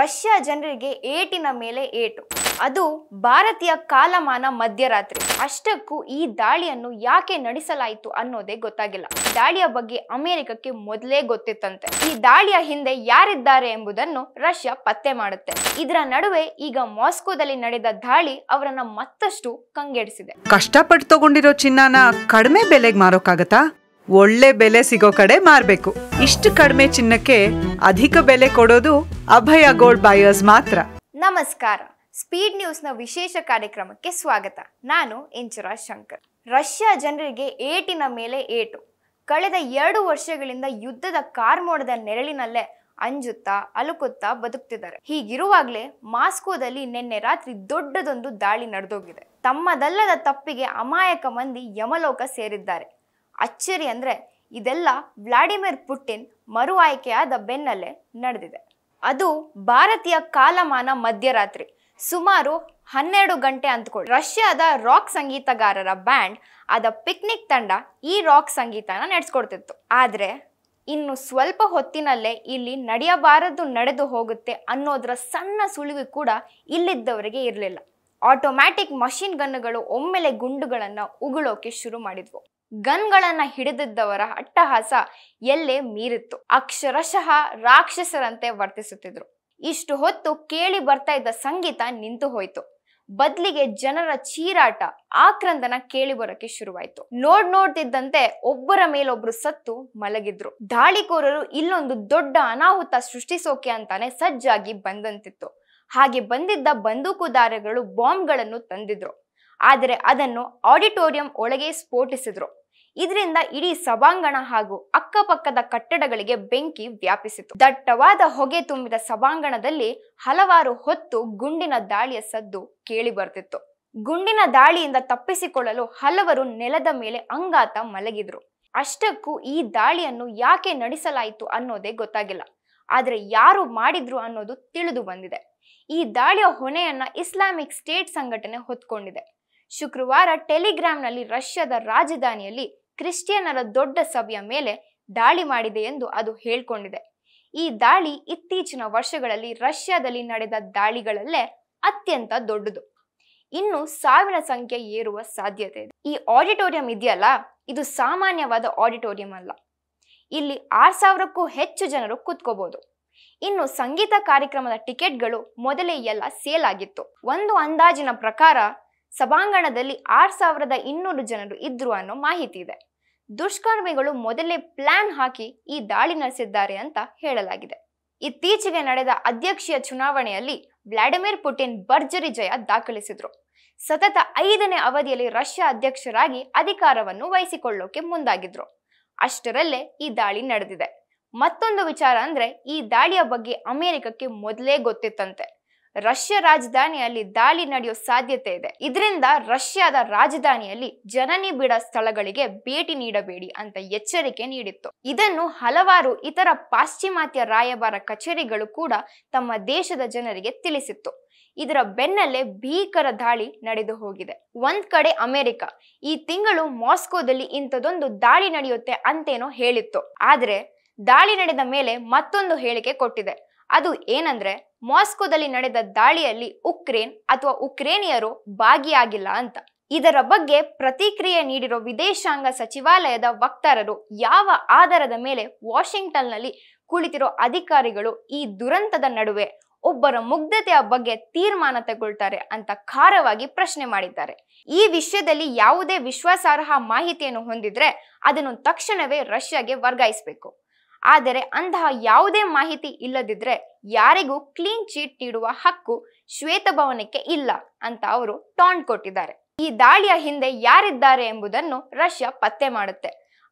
Russia ಜನರಿಗೆ ಏಟಿನ ಮೇಲೆ ಏಟು ಅದು ಭಾರತೀಯ ಕಾಲಮಾನ ಮಧ್ಯರಾತ್ರಿ ಅಷ್ಟಕ್ಕೂ ಈ ದಾಳಿಯನ್ನು ಯಾಕೆ ನಡೆಸಲಾಯಿತು ಅನ್ನೋದೇ ಗೊತ್ತಾಗಿಲ್ಲ ದಾಳಿಯ ಬಗ್ಗೆ ಅಮೆರಿಕಕ್ಕೆ ಮೊದಲೇ ಗೊತ್ತಿತ್ತಂತೆ ಈ ದಾಳಿಯ ಹಿಂದೆ ಯಾರಿದ್ದಾರೆ ಎಂಬುದನ್ನು ರಷ್ಯಾ ಪತ್ತೆ ಮಾಡುತ್ತೆ ಇದರ ನಡುವೆ ಈಗ ಮಾಸ್ಕೋದಲ್ಲಿ ನಡೆದ ದಾಳಿ ಅವರನ್ನ ಮತ್ತಷ್ಟು ಕಂಗೆಡಿಸಿದೆ ಕಷ್ಟಪಟ್ಟು ತಗೊಂಡಿರೋ ಚಿನ್ನನ ಕಡಿಮೆ ಬೆಲೆಗೆ ಮಾರೋಕ್ಕಾಗತ್ತಾ ಒಳ್ಳೆ ಬೆಲೆ ಸಿಗೋ ಕಡೆ ಮಾರ್ಬೇಕು ಇಷ್ಟು ಕಡಿಮೆ ಚಿನ್ನಕ್ಕೆ ಅಧಿಕ ಬೆಲೆ ಕೊಡೋದು ಅಭಯ ಗೋಲ್ಡ್ ಬಾಯರ್ಸ್ ಮಾತ್ರ ನಮಸ್ಕಾರ ಸ್ಪೀಡ್ ನ್ಯೂಸ್ ನ ವಿಶೇಷ ಕಾರ್ಯಕ್ರಮಕ್ಕೆ ಸ್ವಾಗತ ನಾನು ಎಂಚುರಾಜ್ ಶಂಕರ್ ರಷ್ಯಾ ಜನರಿಗೆ ಏಟಿನ ಮೇಲೆ ಏಟು ಕಳೆದ ಎರಡು ವರ್ಷಗಳಿಂದ ಯುದ್ಧದ ಕಾರ್ಮೋಡದ ನೆರಳಿನಲ್ಲೇ ಅಂಜುತ್ತಾ ಅಲುಕುತ್ತಾ ಬದುಕ್ತಿದ್ದಾರೆ ಹೀಗಿರುವಾಗಲೇ ಮಾಸ್ಕೋದಲ್ಲಿ ನಿನ್ನೆ ರಾತ್ರಿ ದೊಡ್ಡದೊಂದು ದಾಳಿ ನಡೆದೋಗಿದೆ ತಮ್ಮದಲ್ಲದ ತಪ್ಪಿಗೆ ಅಮಾಯಕ ಮಂದಿ ಯಮಲೋಕ ಸೇರಿದ್ದಾರೆ ಅಚ್ಚರಿ ಅಂದರೆ ಇದೆಲ್ಲ ವ್ಲಾಡಿಮಿರ್ ಪುಟಿನ್ ಮರು ಆಯ್ಕೆಯಾದ ಬೆನ್ನಲ್ಲೇ ನಡೆದಿದೆ ಅದು ಭಾರತೀಯ ಕಾಲಮಾನ ಮಧ್ಯರಾತ್ರಿ ಸುಮಾರು ಹನ್ನೆರಡು ಗಂಟೆ ಅಂದ್ಕೊಳ್ಳಿ ರಷ್ಯಾದ ರಾಕ್ ಸಂಗೀತಗಾರರ ಬ್ಯಾಂಡ್ ಆದ ಪಿಕ್ನಿಕ್ ತಂಡ ಈ ರಾಕ್ ಸಂಗೀತನ ನಡೆಸ್ಕೊಡ್ತಿತ್ತು ಆದರೆ ಇನ್ನು ಸ್ವಲ್ಪ ಹೊತ್ತಿನಲ್ಲೇ ಇಲ್ಲಿ ನಡೆಯಬಾರದು ನಡೆದು ಹೋಗುತ್ತೆ ಅನ್ನೋದ್ರ ಸಣ್ಣ ಸುಳಿವು ಕೂಡ ಇಲ್ಲಿದ್ದವರಿಗೆ ಇರಲಿಲ್ಲ ಆಟೋಮ್ಯಾಟಿಕ್ ಮಷಿನ್ ಗನ್ನುಗಳು ಒಮ್ಮೆಲೆ ಗುಂಡುಗಳನ್ನು ಉಗುಳೋಕೆ ಶುರು ಮಾಡಿದ್ವು ಗನ್ಗಳನ್ನ ಹಿಡಿದಿದ್ದವರ ಅಟ್ಟಹಾಸ ಎಲ್ಲೇ ಮೀರಿತ್ತು ಅಕ್ಷರಶಃ ರಾಕ್ಷಸರಂತೆ ವರ್ತಿಸುತ್ತಿದ್ರು ಇಷ್ಟು ಹೊತ್ತು ಕೇಳಿ ಬರ್ತಾ ಇದ್ದ ಸಂಗೀತ ನಿಂತು ಹೋಯ್ತು ಬದ್ಲಿಗೆ ಜನರ ಚೀರಾಟ ಆಕ್ರಂದನ ಕೇಳಿ ಬರೋಕೆ ಶುರುವಾಯ್ತು ನೋಡ್ ನೋಡ್ತಿದ್ದಂತೆ ಒಬ್ಬರ ಮೇಲೊಬ್ರು ಸತ್ತು ಮಲಗಿದ್ರು ದಾಳಿಕೋರರು ಇಲ್ಲೊಂದು ದೊಡ್ಡ ಅನಾಹುತ ಸೃಷ್ಟಿಸೋಕೆ ಅಂತಾನೆ ಸಜ್ಜಾಗಿ ಬಂದಂತಿತ್ತು ಹಾಗೆ ಬಂದಿದ್ದ ಬಂದೂಕುದಾರಗಳು ಬಾಂಬ್ಗಳನ್ನು ತಂದಿದ್ರು ಆದರೆ ಅದನ್ನು ಆಡಿಟೋರಿಯಂ ಒಳಗೆ ಸ್ಫೋಟಿಸಿದ್ರು ಇದರಿಂದ ಇಡೀ ಸಭಾಂಗಣ ಹಾಗೂ ಅಕ್ಕಪಕ್ಕದ ಕಟ್ಟಡಗಳಿಗೆ ಬೆಂಕಿ ವ್ಯಾಪಿಸಿತು ದಟ್ಟವಾದ ಹೊಗೆ ತುಂಬಿದ ಸಭಾಂಗಣದಲ್ಲಿ ಹಲವಾರು ಹೊತ್ತು ಗುಂಡಿನ ದಾಳಿಯ ಸದ್ದು ಕೇಳಿ ಬರ್ತಿತ್ತು ಗುಂಡಿನ ದಾಳಿಯಿಂದ ತಪ್ಪಿಸಿಕೊಳ್ಳಲು ಹಲವರು ನೆಲದ ಮೇಲೆ ಅಂಗಾತ ಮಲಗಿದ್ರು ಅಷ್ಟಕ್ಕೂ ಈ ದಾಳಿಯನ್ನು ಯಾಕೆ ನಡೆಸಲಾಯಿತು ಅನ್ನೋದೇ ಗೊತ್ತಾಗಿಲ್ಲ ಆದರೆ ಯಾರು ಮಾಡಿದ್ರು ಅನ್ನೋದು ತಿಳಿದು ಬಂದಿದೆ ಈ ದಾಳಿಯ ಹೊಣೆಯನ್ನ ಇಸ್ಲಾಮಿಕ್ ಸ್ಟೇಟ್ ಸಂಘಟನೆ ಹೊತ್ಕೊಂಡಿದೆ ಶುಕ್ರವಾರ ಟೆಲಿಗ್ರಾಂನಲ್ಲಿ ರಷ್ಯಾದ ರಾಜಧಾನಿಯಲ್ಲಿ ಕ್ರಿಶ್ಚಿಯನ್ನರ ದೊಡ್ಡ ಸಭೆಯ ಮೇಲೆ ದಾಳಿ ಮಾಡಿದೆ ಎಂದು ಅದು ಹೇಳ್ಕೊಂಡಿದೆ ಈ ದಾಳಿ ಇತ್ತೀಚಿನ ವರ್ಷಗಳಲ್ಲಿ ರಷ್ಯಾದಲ್ಲಿ ನಡೆದ ದಾಳಿಗಳಲ್ಲೇ ಅತ್ಯಂತ ದೊಡ್ಡದು ಇನ್ನು ಸಾವಿನ ಸಂಖ್ಯೆ ಏರುವ ಸಾಧ್ಯತೆ ಇದೆ ಈ ಆಡಿಟೋರಿಯಂ ಇದೆಯಲ್ಲ ಇದು ಸಾಮಾನ್ಯವಾದ ಆಡಿಟೋರಿಯಂ ಅಲ್ಲ ಇಲ್ಲಿ ಆರ್ ಸಾವಿರಕ್ಕೂ ಹೆಚ್ಚು ಜನರು ಕೂತ್ಕೋಬಹುದು ಇನ್ನು ಸಂಗೀತ ಕಾರ್ಯಕ್ರಮದ ಟಿಕೆಟ್ಗಳು ಮೊದಲೇ ಎಲ್ಲ ಸೇಲ್ ಆಗಿತ್ತು ಒಂದು ಅಂದಾಜಿನ ಪ್ರಕಾರ ಸಭಾಂಗಣದಲ್ಲಿ ಆರ್ ಸಾವಿರದ ಇನ್ನೂರು ಜನರು ಇದ್ರು ಅನ್ನೋ ಮಾಹಿತಿ ಇದೆ ದುಷ್ಕರ್ಮಿಗಳು ಮೊದಲೇ ಪ್ಲಾನ್ ಹಾಕಿ ಈ ದಾಳಿ ನಡೆಸಿದ್ದಾರೆ ಅಂತ ಹೇಳಲಾಗಿದೆ ಇತ್ತೀಚೆಗೆ ನಡೆದ ಅಧ್ಯಕ್ಷೀಯ ಚುನಾವಣೆಯಲ್ಲಿ ವ್ಲಾಡಿಮಿರ್ ಪುಟಿನ್ ಭರ್ಜರಿ ಜಯ ದಾಖಲಿಸಿದ್ರು ಸತತ ಐದನೇ ಅವಧಿಯಲ್ಲಿ ರಷ್ಯಾ ಅಧ್ಯಕ್ಷರಾಗಿ ಅಧಿಕಾರವನ್ನು ವಹಿಸಿಕೊಳ್ಳೋಕೆ ಮುಂದಾಗಿದ್ರು ಅಷ್ಟರಲ್ಲೇ ಈ ದಾಳಿ ನಡೆದಿದೆ ಮತ್ತೊಂದು ವಿಚಾರ ಅಂದ್ರೆ ಈ ದಾಳಿಯ ಬಗ್ಗೆ ಅಮೆರಿಕಕ್ಕೆ ಮೊದಲೇ ಗೊತ್ತಿತ್ತಂತೆ ರಷ್ಯಾ ರಾಜಧಾನಿಯಲ್ಲಿ ದಾಳಿ ನಡೆಯೋ ಸಾಧ್ಯತೆ ಇದೆ ಇದರಿಂದ ರಷ್ಯಾದ ರಾಜಧಾನಿಯಲ್ಲಿ ಜನನಿ ಬಿಡ ಸ್ಥಳಗಳಿಗೆ ಭೇಟಿ ನೀಡಬೇಡಿ ಅಂತ ಎಚ್ಚರಿಕೆ ನೀಡಿತ್ತು ಇದನ್ನು ಹಲವಾರು ಇತರ ಪಾಶ್ಚಿಮಾತ್ಯ ರಾಯಭಾರ ಕಚೇರಿಗಳು ಕೂಡ ತಮ್ಮ ದೇಶದ ಜನರಿಗೆ ತಿಳಿಸಿತ್ತು ಇದರ ಬೆನ್ನಲ್ಲೇ ಭೀಕರ ದಾಳಿ ನಡೆದು ಹೋಗಿದೆ ಒಂದ್ ಕಡೆ ಅಮೆರಿಕ ಈ ತಿಂಗಳು ಮಾಸ್ಕೋದಲ್ಲಿ ಇಂಥದೊಂದು ದಾಳಿ ನಡೆಯುತ್ತೆ ಅಂತೇನೋ ಹೇಳಿತ್ತು ಆದರೆ ದಾಳಿ ನಡೆದ ಮೇಲೆ ಮತ್ತೊಂದು ಹೇಳಿಕೆ ಕೊಟ್ಟಿದೆ ಅದು ಏನಂದ್ರೆ ಮಾಸ್ಕೋದಲ್ಲಿ ನಡೆದ ದಾಳಿಯಲ್ಲಿ ಉಕ್ರೇನ್ ಅಥವಾ ಉಕ್ರೇನಿಯರು ಭಾಗಿಯಾಗಿಲ್ಲ ಅಂತ ಇದರ ಬಗ್ಗೆ ಪ್ರತಿಕ್ರಿಯೆ ನೀಡಿರೋ ವಿದೇಶಾಂಗ ಸಚಿವಾಲಯದ ವಕ್ತಾರರು ಯಾವ ಆಧಾರದ ಮೇಲೆ ವಾಷಿಂಗ್ಟನ್ನಲ್ಲಿ ಕುಳಿತಿರೋ ಅಧಿಕಾರಿಗಳು ಈ ದುರಂತದ ನಡುವೆ ಒಬ್ಬರ ಮುಗ್ಧತೆಯ ಬಗ್ಗೆ ತೀರ್ಮಾನ ತಗೊಳ್ತಾರೆ ಅಂತ ಖಾರವಾಗಿ ಪ್ರಶ್ನೆ ಮಾಡಿದ್ದಾರೆ ಈ ವಿಷಯದಲ್ಲಿ ಯಾವುದೇ ವಿಶ್ವಾಸಾರ್ಹ ಮಾಹಿತಿಯನ್ನು ಹೊಂದಿದ್ರೆ ಅದನ್ನು ತಕ್ಷಣವೇ ರಷ್ಯಾಗೆ ವರ್ಗಾಯಿಸಬೇಕು ಆದರೆ ಅಂತಹ ಯಾವುದೇ ಮಾಹಿತಿ ಇಲ್ಲದಿದ್ರೆ ಯಾರಿಗೂ ಕ್ಲೀನ್ ಚೀಟ್ ನೀಡುವ ಹಕ್ಕು ಶ್ವೇತಭವನಕ್ಕೆ ಇಲ್ಲ ಅಂತ ಅವರು ಟಾಂಟ್ ಕೊಟ್ಟಿದ್ದಾರೆ ಈ ದಾಳಿಯ ಹಿಂದೆ ಯಾರಿದ್ದಾರೆ ಎಂಬುದನ್ನು ರಷ್ಯಾ ಪತ್ತೆ ಮಾಡುತ್ತೆ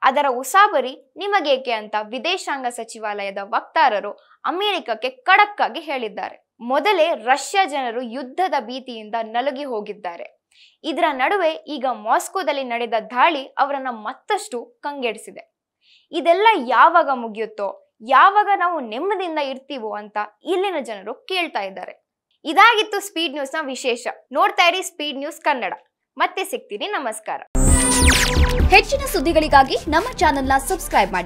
ಅದರ ಉಸಾಬರಿ ನಿಮಗೇಕೆ ಅಂತ ವಿದೇಶಾಂಗ ಸಚಿವಾಲಯದ ವಕ್ತಾರರು ಅಮೆರಿಕಕ್ಕೆ ಖಡಕ್ಕಾಗಿ ಹೇಳಿದ್ದಾರೆ ಮೊದಲೇ ರಷ್ಯಾ ಜನರು ಯುದ್ಧದ ಭೀತಿಯಿಂದ ನಲುಗಿ ಹೋಗಿದ್ದಾರೆ ಇದರ ನಡುವೆ ಈಗ ಮಾಸ್ಕೋದಲ್ಲಿ ನಡೆದ ದಾಳಿ ಅವರನ್ನ ಮತ್ತಷ್ಟು ಕಂಗೆಡಿಸಿದೆ ಇದೆಲ್ಲ ಯಾವಾಗ ಮುಗಿಯುತ್ತೋ ಯಾವಾಗ ನಾವು ನೆಮ್ಮದಿಯಿಂದ ಇರ್ತೀವೋ ಅಂತ ಇಲ್ಲಿನ ಜನರು ಕೇಳ್ತಾ ಇದ್ದಾರೆ ಇದಾಗಿತ್ತು ಸ್ಪೀಡ್ ನ್ಯೂಸ್ನ ವಿಶೇಷ ನೋಡ್ತಾ ಇರಿ ಸ್ಪೀಡ್ ನ್ಯೂಸ್ ಕನ್ನಡ ಮತ್ತೆ ಸಿಗ್ತೀನಿ ನಮಸ್ಕಾರ ಹೆಚ್ಚಿನ ಸುದ್ದಿಗಳಿಗಾಗಿ ನಮ್ಮ ಚಾನೆಲ್ನ ಸಬ್ಸ್ಕ್ರೈಬ್ ಮಾಡಿ